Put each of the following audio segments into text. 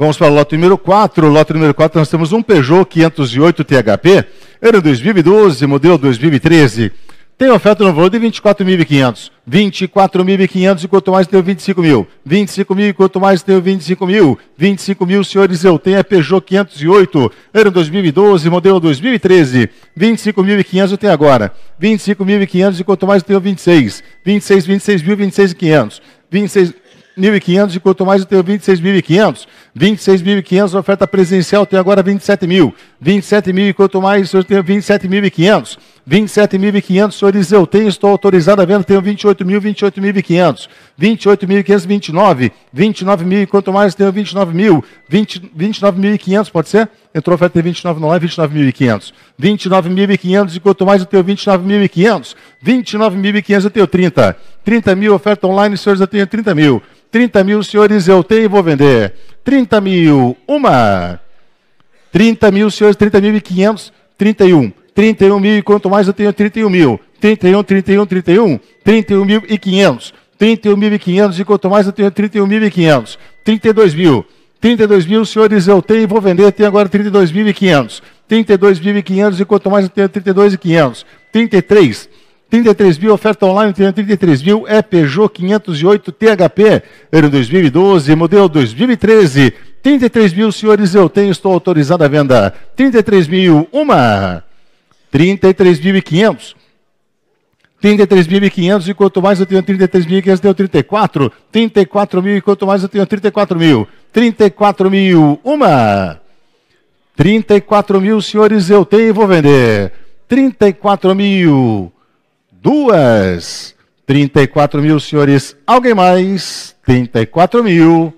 Vamos para o lote número 4. Lote número 4, nós temos um Peugeot 508 THP, ano 2012, modelo 2013. Tem oferta no valor de 24.500. 24.500 e quanto mais tenho 25 mil. 25 mil e quanto mais tenho 25 mil. 25 mil, senhores, eu tenho é Peugeot 508, ano 2012, modelo 2013. 25.500 eu tenho agora. 25.500 e quanto mais tenho 26. 26, 26 mil, 26.500. 26, 1.500 e quanto mais eu tenho 26.500. 26.500 oferta presencial, eu tenho agora 27 mil. 27 mil e quanto mais eu tenho 27.500. 27.500, o senhor diz, eu tenho, estou autorizado a venda, tenho 28.000, 28.500, 28.529, 29.000, quanto mais tenho 29.000, 29.500, pode ser? Entrou a oferta de 29 não é 29.500, 29.500 e quanto mais eu tenho 29.500, 29.500 eu tenho 30, 30 mil oferta online, senhores, eu tenho 30 mil, 30 mil, senhores, eu tenho e vou vender, 30 mil, uma, 30 mil, senhores, 30.500, 31. 31 mil e quanto mais eu tenho 31 mil. 31, 31, 31, 31 mil e 500. 31 mil e 500 e quanto mais eu tenho 31 mil e 500. 32 mil. 32 mil, senhores, eu tenho e vou vender, tenho agora 32 mil e 500. 32 mil e 500 e quanto mais eu tenho 32 e 500. 33. 33 mil, oferta online, 33 mil, é Peugeot 508 THP, ano 2012, modelo 2013. 33 mil, senhores, eu tenho, estou autorizado à venda. 33 mil, uma. 33.500. 33.500 e quanto mais eu tenho 33.500, deu 34. 34.000 e quanto mais eu tenho 34.000. 34.000, uma. 34.000, senhores, eu tenho e vou vender. 34.000, duas. 34.000, senhores, alguém mais? 34.000, mil,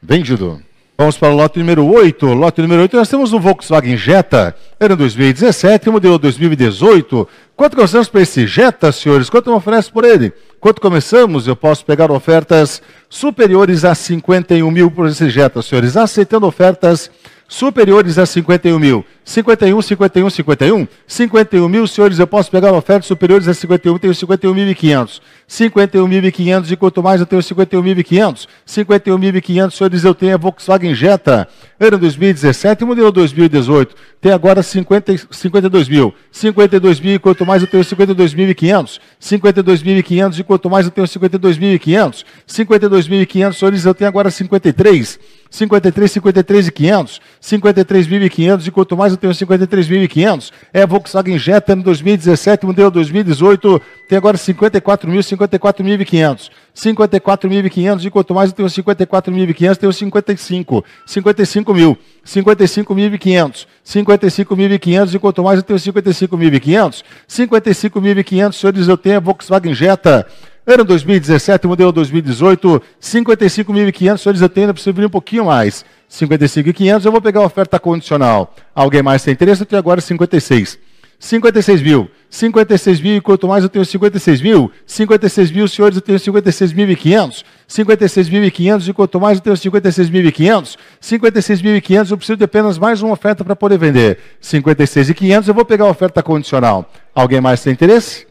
vendido. Vamos para o lote número 8. Lote número 8, nós temos um Volkswagen Jetta, em 2017, modelo 2018. Quanto começamos para esse Jetta, senhores? Quanto me oferece por ele? Quanto começamos? Eu posso pegar ofertas superiores a 51 mil por esse Jetta, senhores. Aceitando ofertas superiores a 51 mil. 51, 51, 51. 51 mil, senhores, eu posso pegar ofertas superiores a 51, tenho 51.500. 51.500 e quanto mais eu tenho 51.500. 51.500, senhores, eu tenho a Volkswagen Jetta, ano 2017 e modelo 2018. Tem agora 50, 52 mil. 52 mil e quanto mais eu tenho 52.500. 52.500 e quanto mais eu tenho 52.500. 52.500, senhores, eu tenho agora 53. 53, 53 e 500. 53.500 e quanto mais eu tenho 53.500. É Volkswagen Jetta ano 2017, modelo 2018, tem agora 54.000, 54.500. 54.500 e quanto mais eu tenho 54.500, tenho 55. 55.000, 55.500. 55.500 e quanto mais eu tenho 55.500. 55.500, senhores, eu tenho a Volkswagen Jetta. Ano 2017, modelo 2018, 55.500. Senhores, eu tenho, eu preciso um pouquinho mais. 55.500, eu vou pegar a oferta condicional. Alguém mais tem interesse? Eu tenho agora 56. 56 mil. 56 mil, e quanto mais eu tenho 56 mil. 56 mil, senhores, eu tenho 56.500. 56.500, e quanto mais eu tenho 56.500. 56.500, eu preciso de apenas mais uma oferta para poder vender. 56.500, eu vou pegar a oferta condicional. Alguém mais tem interesse?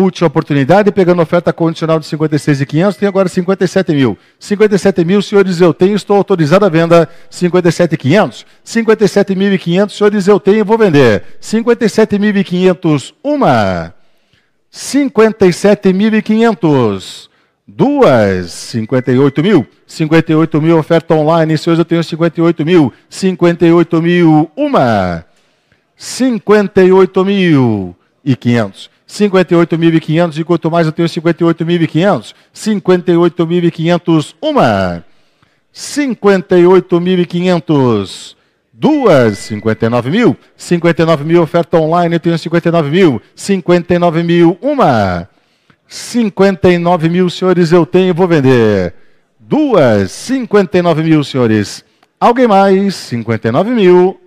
última oportunidade, pegando oferta condicional de 56.500 tem agora 57.000 57.000 senhores, eu tenho, estou autorizado a venda. 57.500, 57.500, senhores, eu tenho, vou vender. 57.500, uma. 57.500, duas. 58.000 58.000 oferta online, senhores, eu tenho 58.000 58.000 uma. 58.500 58.500, e quanto mais eu tenho 58.500? 58.500, uma. 58.500, duas. 59 mil. 59 mil, oferta online, eu tenho 59 mil. 59 mil, uma. 59 mil, senhores, eu tenho, vou vender. Duas, 59 mil, senhores. Alguém mais? 59 mil.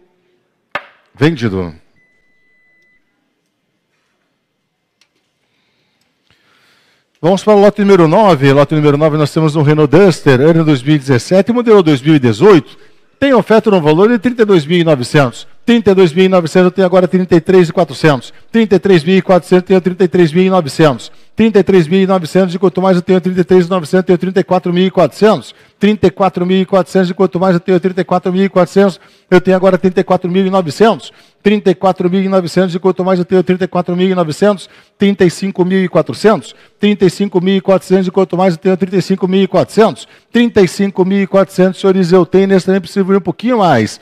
Vendido. Vamos para o lote número 9. Lote número 9 nós temos um Renault Duster, ano 2017, modelo 2018. Tem oferta no valor de 32.900. 32.900, eu tenho agora 33.400. 33.400, eu tenho 33.900. 33.900, e quanto mais eu tenho 33.900, eu tenho 34.400. 34.400, e quanto mais eu tenho 34.400, eu tenho agora 34.900. 34.900, e quanto mais eu tenho 34.900, 35.400. 35.400, e quanto mais eu tenho 35.400. 35.400, senhores, eu tenho, nesse tempo preciso ir um pouquinho mais.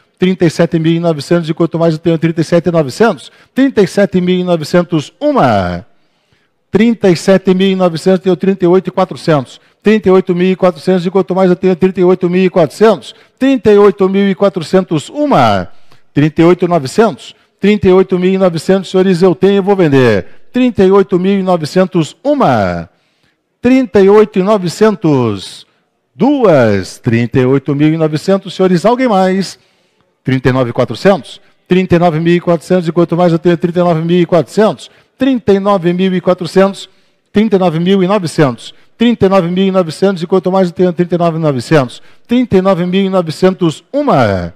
37.900 e quanto mais eu tenho 37.900? 37.901. 37.900 eu tenho 38.400. 38.400 e quanto mais eu tenho 38.400? 38.401. 38.900. 38.900, senhores, eu tenho e vou vender. 38.900, uma. 38.900 duas, 38.900, senhores, alguém mais? 39,400? 39.400 e quanto mais eu tenho 39.400? 39.400, 39.900. 39.900 e quanto mais eu tenho 39.900? 39.900 uma.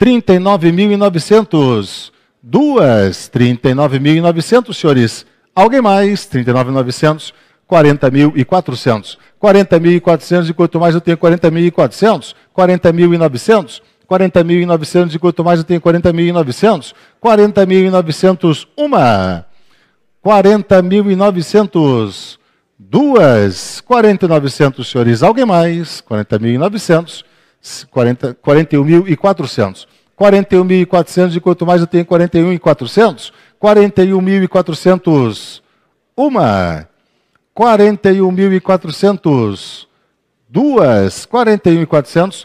39.900 duas. 39.900, senhores. Alguém mais? 39.900. 40.400. 40.400 e quanto mais eu tenho 40.400? 40.900. 40.900 de quanto mais eu tenho 40.900? 40.900 uma, 40.900 duas, 40.900 senhores, alguém mais? 40.900, 41.400. 41.400 de quanto mais eu tenho 41.400? 41.400 uma, 41.400 duas, 41.400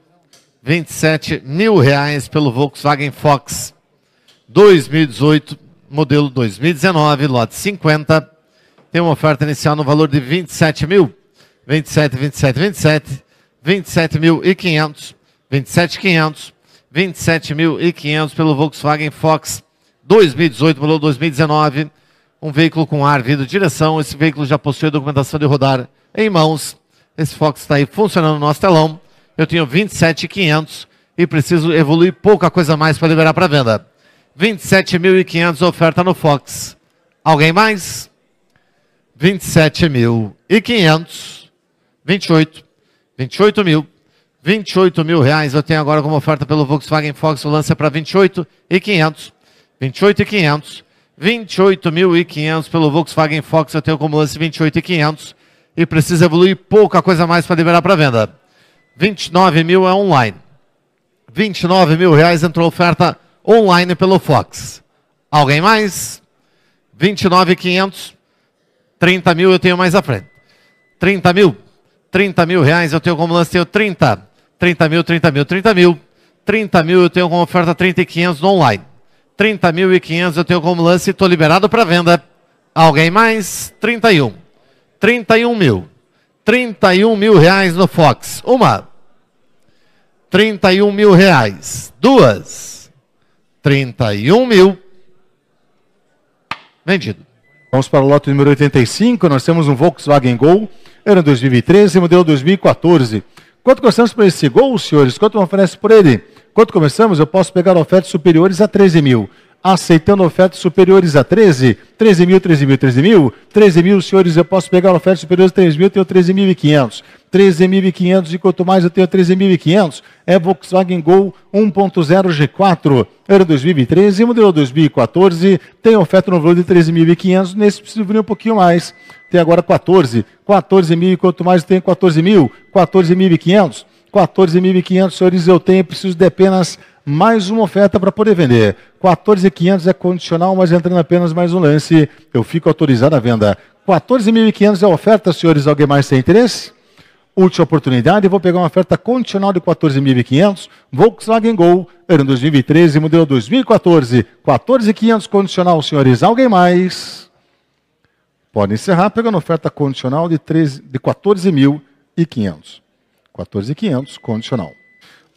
27 mil reais pelo Volkswagen Fox 2018, modelo 2019, lote 50. Tem uma oferta inicial no valor de 27 mil, 27, 27, 27, 27 mil e 500, 27, 500, 27 mil e 500 pelo Volkswagen Fox 2018, modelo 2019. Um veículo com ar, vidro, direção. Esse veículo já possui a documentação de rodar em mãos. Esse Fox está aí funcionando no nosso telão eu tenho 27,500 e preciso evoluir pouca coisa mais para liberar para venda. 27.500 oferta no Fox. Alguém mais? 27.500, 28, 28 mil, 28 mil reais eu tenho agora como oferta pelo Volkswagen Fox, o lance é para 28.500, 28.500, 28.500 pelo Volkswagen Fox eu tenho como lance 28.500 e preciso evoluir pouca coisa mais para liberar para venda. 29 mil é online. 29 mil reais entrou oferta online pelo Fox. Alguém mais? 29,500. 30 mil eu tenho mais à frente. 30 mil. 30 mil reais eu tenho como lance, tenho 30. 30 mil, 30 mil, 30 mil. 30 mil eu tenho como oferta 30,500 no online. 30 mil e 500 eu tenho como lance, e estou liberado para venda. Alguém mais? 31. 31 mil. 31 mil reais no Fox. Uma. 31 mil reais. Duas. 31 mil. Vendido. Vamos para o lote número 85. Nós temos um Volkswagen Gol. Era 2013, modelo 2014. Quanto gostamos por esse Gol, senhores? Quanto me oferece por ele? Quanto começamos? Eu posso pegar ofertas superiores a 13 mil aceitando ofertas superiores a 13, 13 mil, 13 mil, 13 mil, 13 mil, senhores, eu posso pegar ofertas superiores a 13 mil, eu tenho 13.500, 13.500 e quanto mais eu tenho 13.500, é Volkswagen Gol 1.0 G4, ano 2013, modelo 2014, tem oferta no valor de 13.500, nesse preciso vir um pouquinho mais, tem agora 14, 14 mil e quanto mais eu tenho 14 mil, 14.500, 14.500, senhores, eu tenho, preciso de apenas mais uma oferta para poder vender. 14.500 é condicional, mas entrando apenas mais um lance, eu fico autorizado à venda. 14.500 é a oferta, senhores. Alguém mais tem interesse? Última oportunidade, vou pegar uma oferta condicional de 14.500, Volkswagen Gol, ano 2013, modelo 2014, 14.500 condicional, senhores. Alguém mais? Pode encerrar pegando oferta condicional de, 13, de 14.500. 14.500 condicional.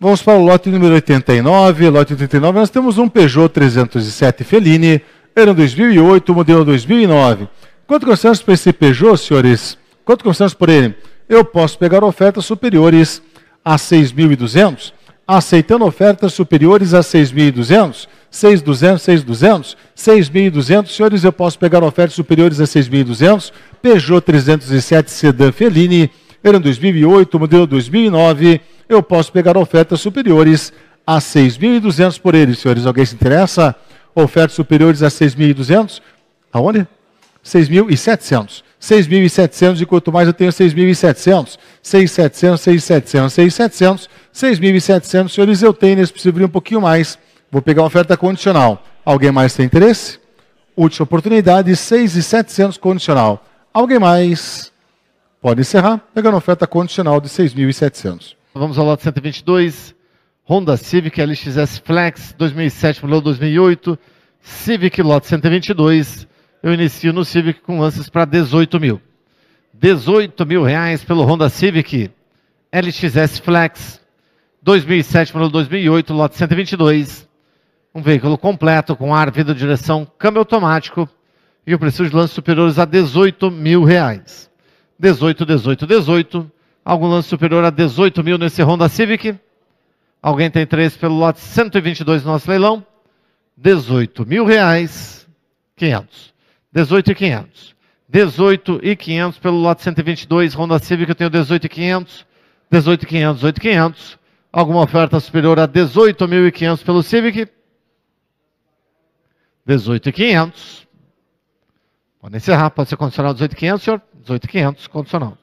Vamos para o lote número 89. Lote 89, nós temos um Peugeot 307 Fellini, era 2008, modelo 2009. Quanto consideramos para esse Peugeot, senhores? Quanto consideramos por ele? Eu posso pegar ofertas superiores a 6.200, aceitando ofertas superiores a 6.200, 6.200, 6.200, 6.200. Senhores, eu posso pegar ofertas superiores a 6.200. Peugeot 307 Sedan Fellini, era 2008, modelo 2009 eu posso pegar ofertas superiores a 6.200 por eles, senhores. Alguém se interessa? Ofertas superiores a 6.200? Aonde? 6.700. 6.700 e quanto mais eu tenho 6.700. 6.700, 6.700, 6.700. 6.700, senhores, eu tenho nesse possível um pouquinho mais. Vou pegar uma oferta condicional. Alguém mais tem interesse? Última oportunidade, 6.700 condicional. Alguém mais? Pode encerrar, pegando oferta condicional de 6.700. Vamos ao lote 122, Honda Civic LXS Flex 2007 modelo 2008, Civic lote 122. Eu inicio no Civic com lances para 18 mil. 18 mil reais pelo Honda Civic LXS Flex 2007 modelo 2008, lote 122. Um veículo completo com ar, vidro, direção, câmbio automático e o preço de lances superiores a 18 mil reais. 18, 18, 18. Algum lance superior a 18 mil nesse Honda Civic. Alguém tem três pelo lote 122 do nosso leilão. 18 mil reais, 500. 18 e 500. 18 e 500 pelo lote 122, Honda Civic eu tenho 18 e 500. 18 e 500, 8 e 500. Alguma oferta superior a 18.500 pelo Civic? 18.500. Pode encerrar, pode ser condicional 18.500, senhor? 18.500, condicional.